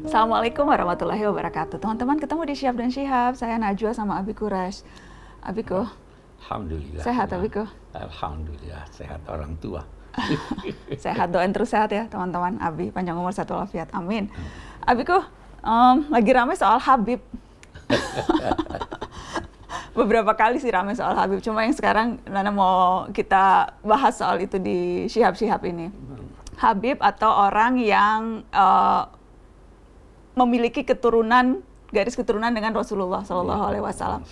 Assalamualaikum warahmatullahi wabarakatuh. Teman-teman ketemu di Syihab dan Syihab. Saya Najwa sama Abi Kurash. Abiko. Alhamdulillah. Sehat ya. Abiko. Alhamdulillah sehat orang tua. sehat doain terus sehat ya teman-teman. Abi panjang umur satu lafiat. Amin. Hmm. Abiko um, lagi ramai soal Habib. beberapa kali sih ramai soal Habib. Cuma yang sekarang Nana mau kita bahas soal itu di Syihab-Syihab ini. Hmm. Habib atau orang yang uh, memiliki keturunan garis keturunan dengan Rasulullah Shallallahu iya. Alaihi Wasallam.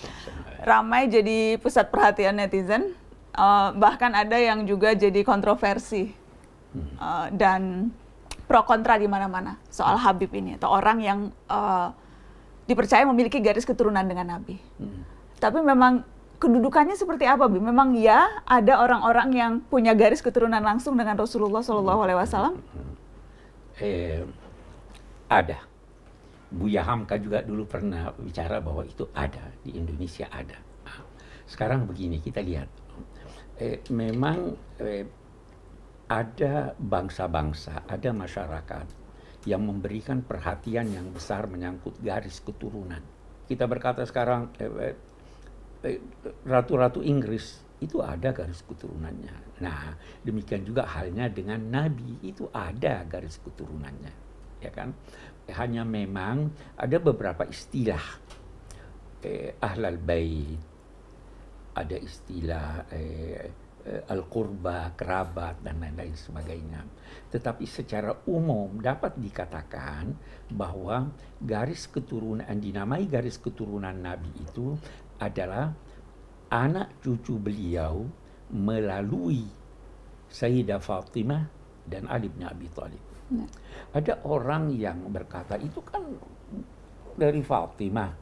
Ramai jadi pusat perhatian netizen, uh, bahkan ada yang juga jadi kontroversi uh, dan pro kontra di mana-mana soal hmm. Habib ini atau orang yang uh, dipercaya memiliki garis keturunan dengan Nabi. Hmm. Tapi memang kedudukannya seperti apa, Bi? Memang ya ada orang-orang yang punya garis keturunan langsung dengan Rasulullah Shallallahu Alaihi Wasallam. Eh, ada Buya Hamka juga dulu pernah bicara bahwa itu ada di Indonesia ada. Nah, sekarang begini kita lihat, eh, memang eh, ada bangsa-bangsa, ada masyarakat yang memberikan perhatian yang besar menyangkut garis keturunan. Kita berkata sekarang eh, eh, eh ratu-ratu Inggris itu ada garis keturunannya. Nah demikian juga halnya dengan Nabi itu ada garis keturunannya, ya kan? hanya memang ada beberapa istilah eh, ahlal bait, ada istilah eh, eh, al-qurba, kerabat, dan lain-lain sebagainya. Tetapi secara umum dapat dikatakan bahwa garis keturunan, dinamai garis keturunan Nabi itu adalah anak cucu beliau melalui Sayyidah Fatimah dan Ali bin Abi Thalib. Nah. Ada orang yang berkata itu kan dari Fatimah.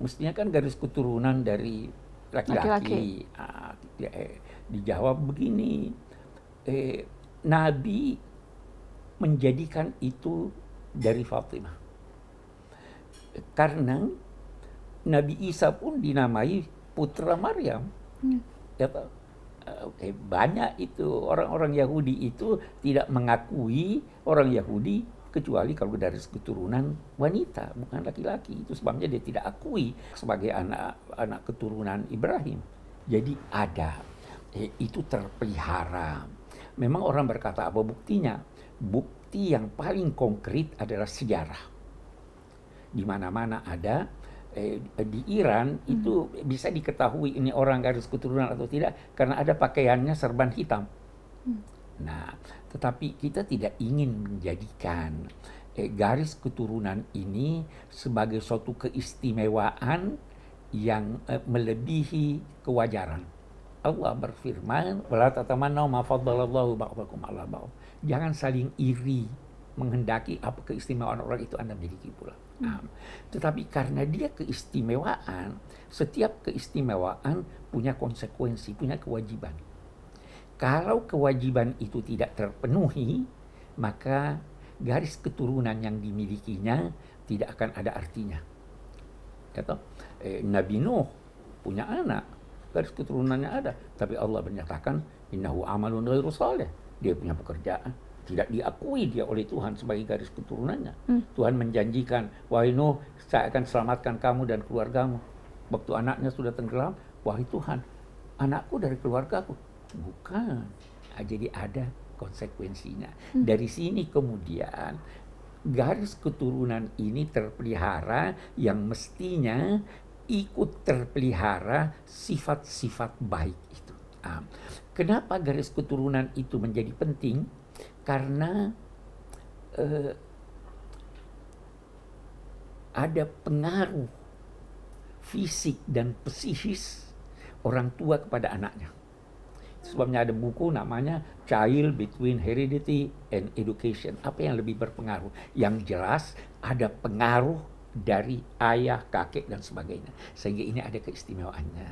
Mestinya kan garis keturunan dari laki-laki. Ah, eh, dijawab begini. Eh, Nabi menjadikan itu dari Fatimah. Karena Nabi Isa pun dinamai putra Maryam. Hmm. Ya, okay, eh, eh, banyak itu orang-orang Yahudi itu tidak mengakui orang Yahudi kecuali kalau dari keturunan wanita bukan laki-laki itu sebabnya dia tidak akui sebagai anak anak keturunan Ibrahim jadi ada eh, itu terpelihara memang orang berkata apa buktinya bukti yang paling konkret adalah sejarah di mana-mana ada eh, di Iran hmm. itu bisa diketahui ini orang garis keturunan atau tidak karena ada pakaiannya serban hitam. Hmm. Nah, tetapi kita tidak ingin menjadikan eh, garis keturunan ini sebagai suatu keistimewaan yang eh, melebihi kewajaran. Allah berfirman, "Wala ma faddalallahu ba'dakum 'ala ba'd." Jangan saling iri menghendaki apa keistimewaan orang itu Anda miliki pula. Hmm. Nah, tetapi karena dia keistimewaan, setiap keistimewaan punya konsekuensi, punya kewajiban. Kalau kewajiban itu tidak terpenuhi, maka garis keturunan yang dimilikinya tidak akan ada artinya. Kata eh, Nabi Nuh punya anak, garis keturunannya ada, tapi Allah menyatakan innahu amalun ghairu salih. Dia punya pekerjaan, tidak diakui dia oleh Tuhan sebagai garis keturunannya. Hmm. Tuhan menjanjikan, wahai Nuh, saya akan selamatkan kamu dan keluargamu. Waktu anaknya sudah tenggelam, wahai Tuhan, anakku dari keluarga aku Bukan. Ah, jadi ada konsekuensinya. Hmm. Dari sini kemudian garis keturunan ini terpelihara yang mestinya ikut terpelihara sifat-sifat baik itu. Ah, kenapa garis keturunan itu menjadi penting? karena eh, ada pengaruh fisik dan psikis orang tua kepada anaknya. Sebabnya ada buku namanya Child Between Heredity and Education. Apa yang lebih berpengaruh? Yang jelas ada pengaruh dari ayah, kakek, dan sebagainya. Sehingga ini ada keistimewaannya.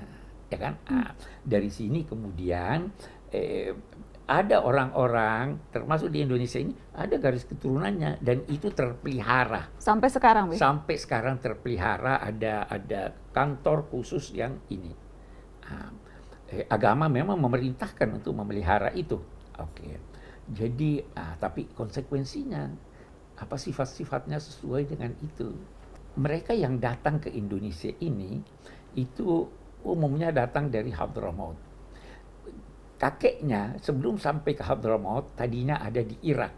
Ya kan? Ah, hmm. Ah, dari sini kemudian eh, ada orang-orang termasuk di Indonesia ini ada garis keturunannya dan itu terpelihara sampai sekarang Bih. sampai sekarang terpelihara ada ada kantor khusus yang ini ah, eh, agama memang memerintahkan untuk memelihara itu oke okay. jadi ah, tapi konsekuensinya apa sifat-sifatnya sesuai dengan itu mereka yang datang ke Indonesia ini itu umumnya datang dari Hadramaut kakeknya sebelum sampai ke Hadramaut tadinya ada di Irak.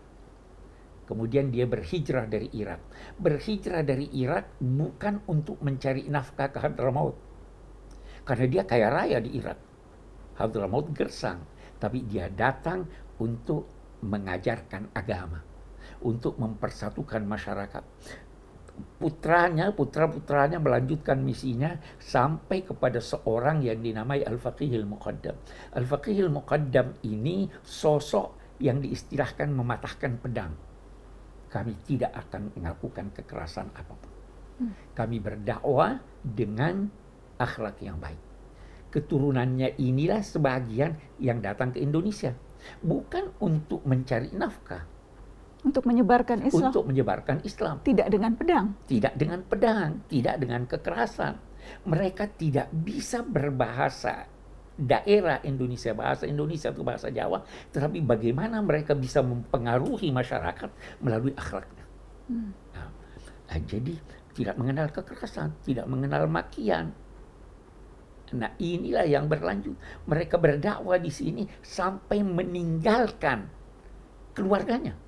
Kemudian dia berhijrah dari Irak. Berhijrah dari Irak bukan untuk mencari nafkah ke Hadramaut. Karena dia kaya raya di Irak. Hadramaut gersang. Tapi dia datang untuk mengajarkan agama. Untuk mempersatukan masyarakat putranya, putra-putranya melanjutkan misinya sampai kepada seorang yang dinamai Al-Faqihil Muqaddam. Al-Faqihil Muqaddam ini sosok yang diistilahkan mematahkan pedang. Kami tidak akan melakukan kekerasan apapun. Hmm. Kami berdakwah dengan akhlak yang baik. Keturunannya inilah sebagian yang datang ke Indonesia. Bukan untuk mencari nafkah, untuk menyebarkan Islam. Untuk menyebarkan Islam. Tidak dengan pedang. Tidak dengan pedang, tidak dengan kekerasan. Mereka tidak bisa berbahasa daerah Indonesia, bahasa Indonesia atau bahasa Jawa, tetapi bagaimana mereka bisa mempengaruhi masyarakat melalui akhlaknya. Hmm. Nah, nah, jadi tidak mengenal kekerasan, tidak mengenal makian. Nah inilah yang berlanjut. Mereka berdakwah di sini sampai meninggalkan keluarganya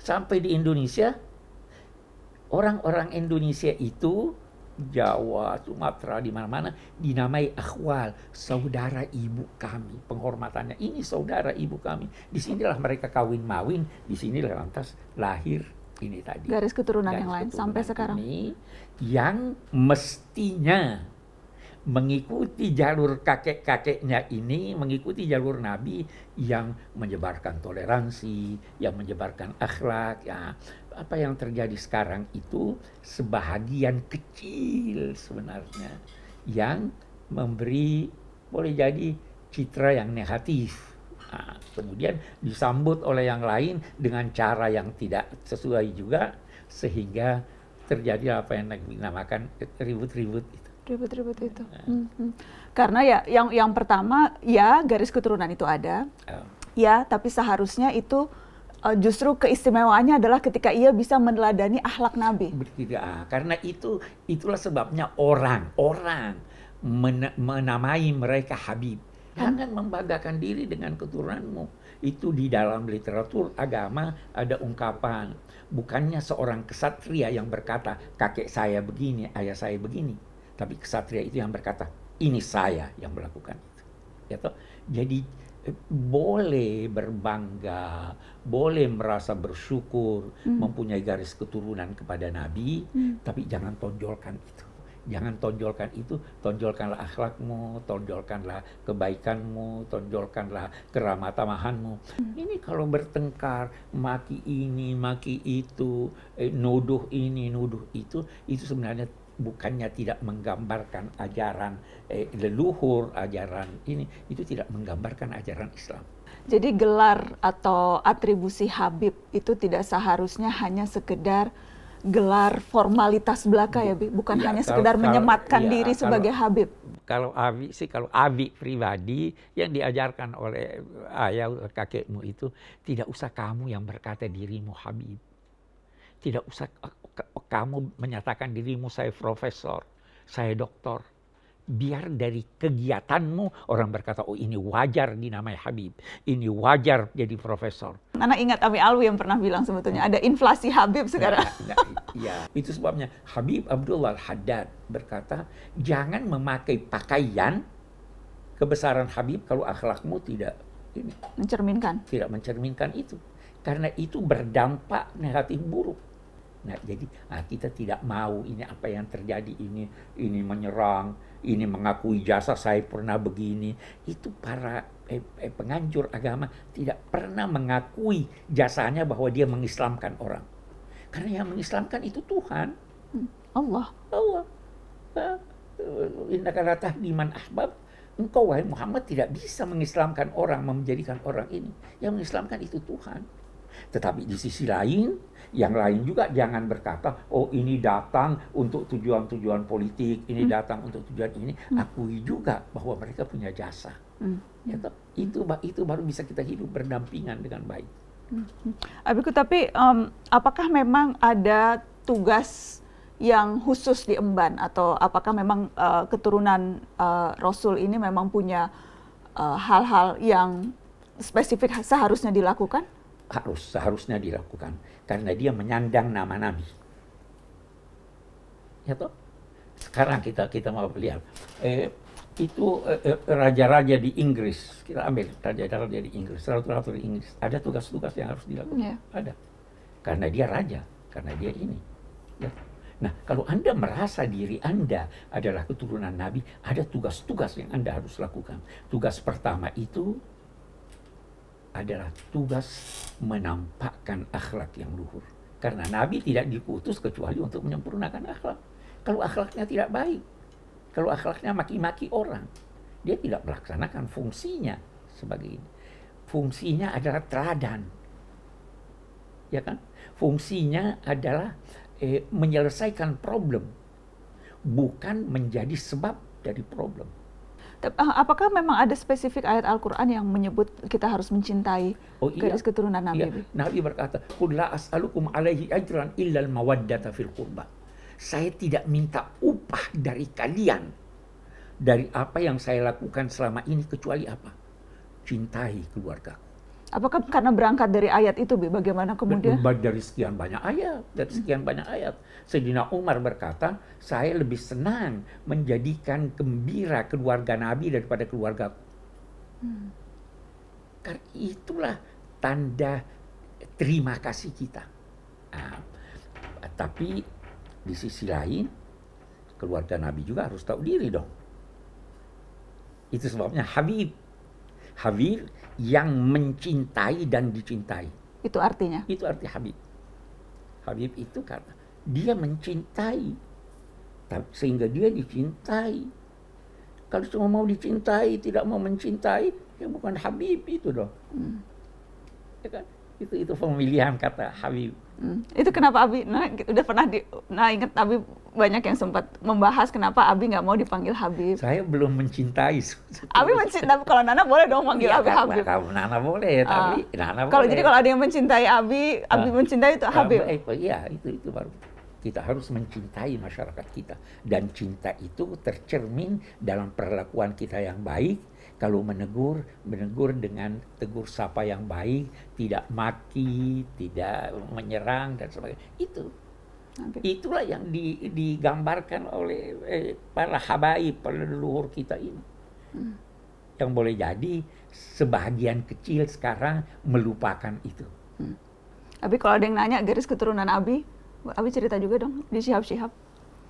sampai di Indonesia orang-orang Indonesia itu Jawa, Sumatera, di mana-mana dinamai akhwal, saudara ibu kami. Penghormatannya ini saudara ibu kami. Disinilah mereka kawin mawin, di disinilah lantas lahir ini tadi. Garis keturunan Garis yang lain keturunan sampai sekarang. Ini yang mestinya mengikuti jalur kakek-kakeknya ini, mengikuti jalur Nabi yang menyebarkan toleransi, yang menyebarkan akhlak. Ya. Apa yang terjadi sekarang itu sebahagian kecil sebenarnya yang memberi boleh jadi citra yang negatif. Nah, kemudian disambut oleh yang lain dengan cara yang tidak sesuai juga sehingga terjadi apa yang dinamakan ribut-ribut ribut-ribut itu. Hmm, hmm. Karena ya yang yang pertama ya garis keturunan itu ada. Oh. Ya, tapi seharusnya itu uh, justru keistimewaannya adalah ketika ia bisa meneladani akhlak Nabi. Tidak, karena itu itulah sebabnya orang orang men menamai mereka Habib. Jangan membanggakan diri dengan keturunanmu. Itu di dalam literatur agama ada ungkapan. Bukannya seorang kesatria yang berkata, kakek saya begini, ayah saya begini tapi kesatria itu yang berkata ini saya yang melakukan itu ya toh jadi eh, boleh berbangga, boleh merasa bersyukur, hmm. mempunyai garis keturunan kepada Nabi, hmm. tapi jangan tonjolkan itu. Jangan tonjolkan itu, tonjolkanlah akhlakmu, tonjolkanlah kebaikanmu, tonjolkanlah keramah-tamahanmu. Hmm. Ini kalau bertengkar, maki ini, maki itu, eh, nuduh ini, nuduh itu, itu sebenarnya bukannya tidak menggambarkan ajaran eh, leluhur, ajaran ini, itu tidak menggambarkan ajaran Islam. Jadi gelar atau atribusi Habib itu tidak seharusnya hanya sekedar gelar formalitas belaka ya, Bi? bukan ya, hanya sekedar kalau, menyematkan ya, diri kalau, sebagai Habib. Kalau Abi sih, kalau Abi pribadi yang diajarkan oleh ayah kakekmu itu tidak usah kamu yang berkata dirimu Habib tidak usah kamu menyatakan dirimu saya profesor, saya doktor. Biar dari kegiatanmu orang berkata, oh ini wajar dinamai Habib, ini wajar jadi profesor. Anak ingat Ami Alwi yang pernah bilang sebetulnya, ada inflasi Habib nah, sekarang. Nah, nah, ya. itu sebabnya Habib Abdullah Haddad berkata, jangan memakai pakaian kebesaran Habib kalau akhlakmu tidak ini. mencerminkan. Tidak mencerminkan itu. Karena itu berdampak negatif buruk Nah, jadi ah, kita tidak mau ini apa yang terjadi ini ini menyerang, ini mengakui jasa saya pernah begini. Itu para eh, eh, penganjur agama tidak pernah mengakui jasanya bahwa dia mengislamkan orang. Karena yang mengislamkan itu Tuhan. Hmm, Allah. Allah. Inna ratah diman ahbab. Engkau wahai Muhammad tidak bisa mengislamkan orang, menjadikan orang ini. Yang mengislamkan itu Tuhan. Tetapi di sisi lain, yang lain juga jangan berkata, oh ini datang untuk tujuan-tujuan politik, ini hmm. datang untuk tujuan ini. Hmm. Akui juga bahwa mereka punya jasa. Hmm. Ya, itu itu baru bisa kita hidup berdampingan dengan baik. Hmm. Abiku, tapi um, apakah memang ada tugas yang khusus diemban atau apakah memang uh, keturunan uh, Rasul ini memang punya e, hal-hal uh, yang spesifik seharusnya dilakukan? harus seharusnya dilakukan karena dia menyandang nama Nabi. Ya toh? Sekarang kita kita mau lihat eh, itu eh, eh, raja-raja eh, di Inggris kita ambil raja-raja di Inggris ratu-ratu di Inggris ada tugas-tugas yang harus dilakukan yeah. ada karena dia raja karena dia ini. Ya. Nah, kalau Anda merasa diri Anda adalah keturunan Nabi, ada tugas-tugas yang Anda harus lakukan. Tugas pertama itu adalah tugas menampakkan akhlak yang luhur. Karena Nabi tidak diputus kecuali untuk menyempurnakan akhlak. Kalau akhlaknya tidak baik, kalau akhlaknya maki-maki orang, dia tidak melaksanakan fungsinya sebagai ini. Fungsinya adalah teladan. Ya kan? Fungsinya adalah eh, menyelesaikan problem, bukan menjadi sebab dari problem. Eh, apakah memang ada spesifik ayat Al-Quran yang menyebut kita harus mencintai oh, iya. garis keturunan Nabi? Iya. Nabi berkata, Qul as'alukum alaihi ajran illal mawaddata fil qurba. Saya tidak minta upah dari kalian dari apa yang saya lakukan selama ini kecuali apa? Cintai keluargaku. Apakah karena berangkat dari ayat itu, Bi? Bagaimana kemudian? Dari sekian banyak ayat, dari sekian banyak ayat. Sayyidina Umar berkata, saya lebih senang menjadikan gembira keluarga Nabi daripada keluarga. Hmm. Karena itulah tanda terima kasih kita. Nah, tapi di sisi lain, keluarga Nabi juga harus tahu diri dong. Itu sebabnya Habib Habib yang mencintai dan dicintai. Itu artinya? Itu arti Habib. Habib itu karena dia mencintai. Sehingga dia dicintai. Kalau cuma mau dicintai, tidak mau mencintai, ya bukan Habib itu dong. Hmm. Ya kan? Itu itu pemilihan kata Habib. Hmm. Itu kenapa Abi? Nah, udah pernah di, nah ingat Abi banyak yang sempat membahas kenapa Abi nggak mau dipanggil Habib. Saya belum mencintai. Abi mencintai kalau Nana boleh dong manggil ya, Abi Habib. Kalau Nana boleh, ah. tapi uh, Nana kalau boleh. jadi kalau ada yang mencintai Abi, Abi uh, mencintai itu Habib. Ah, eh, iya, itu itu baru. Kita harus mencintai masyarakat kita dan cinta itu tercermin dalam perlakuan kita yang baik. Kalau menegur, menegur dengan tegur sapa yang baik, tidak maki, tidak menyerang dan sebagainya. Itu Itulah yang di, digambarkan oleh eh, para habaib, para leluhur kita ini. Hmm. Yang boleh jadi sebagian kecil sekarang melupakan itu. Hmm. Abi kalau ada yang nanya garis keturunan Abi, Abi cerita juga dong di sihab-sihab.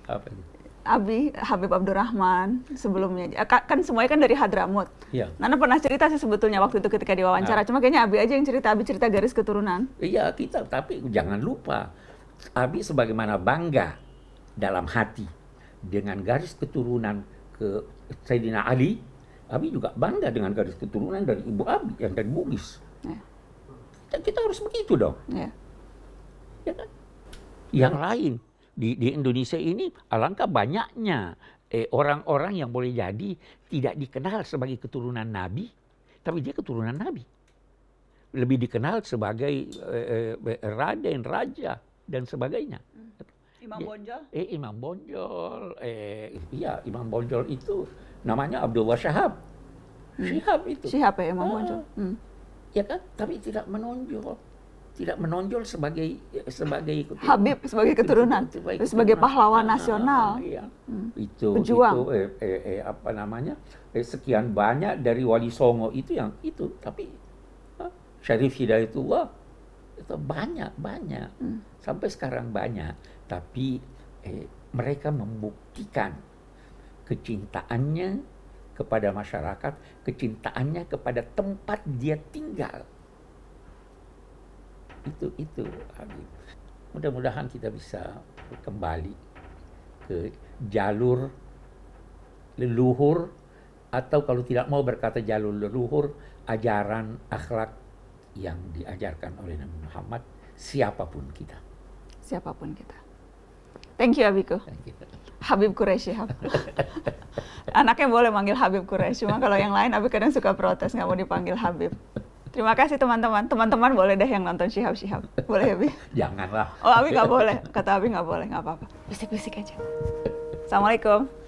Apa itu? Abi Habib Abdurrahman sebelumnya eh, kan semuanya kan dari Hadramut. Iya. Nana pernah cerita sih sebetulnya waktu itu ketika diwawancara, nah. cuma kayaknya Abi aja yang cerita, Abi cerita garis keturunan. Iya kita, tapi jangan lupa Abi sebagaimana bangga dalam hati dengan garis keturunan ke Sayyidina Ali, Abi juga bangga dengan garis keturunan dari ibu Abi yang dari Bugis. Ya. Kita, harus begitu dong. Ya. Ya kan? Yang lain di, di Indonesia ini alangkah banyaknya orang eh, orang-orang yang boleh jadi tidak dikenal sebagai keturunan Nabi, tapi dia keturunan Nabi. Lebih dikenal sebagai eh, eh, eh Raden Raja dan sebagainya. Hmm. Imam ya. Bonjol? Eh, Imam Bonjol, eh, iya Imam Bonjol itu namanya Abdullah Syahab. Hmm. Syihab itu. Syihab ya Imam ah. Bonjol. Hmm. Ya kan? Tapi tidak menonjol. Tidak menonjol sebagai sebagai keturunan. Habib sebagai keturunan, sebagai, keturunan. sebagai pahlawan ah, ah, ah, nasional. Ah, iya. Hmm. Itu Pejuang. itu eh, eh, eh, apa namanya? Eh, sekian banyak dari Wali Songo itu yang itu, tapi ah, Syarif Hidayatullah itu banyak banyak hmm. sampai sekarang banyak tapi eh, mereka membuktikan kecintaannya kepada masyarakat, kecintaannya kepada tempat dia tinggal. Itu itu Mudah-mudahan kita bisa kembali ke jalur leluhur atau kalau tidak mau berkata jalur leluhur, ajaran akhlak yang diajarkan oleh Nabi Muhammad siapapun kita. Siapapun kita. Thank you Habibku Thank you. Habib ya. Anaknya boleh manggil Habib Quraisy, cuma kalau yang lain Habibku kadang suka protes nggak mau dipanggil Habib. Terima kasih teman-teman. Teman-teman boleh deh yang nonton Shihab Shihab. Boleh Abi? Janganlah. Oh Abi nggak boleh. Kata Abi nggak boleh, nggak apa-apa. Bisik-bisik aja. Assalamualaikum.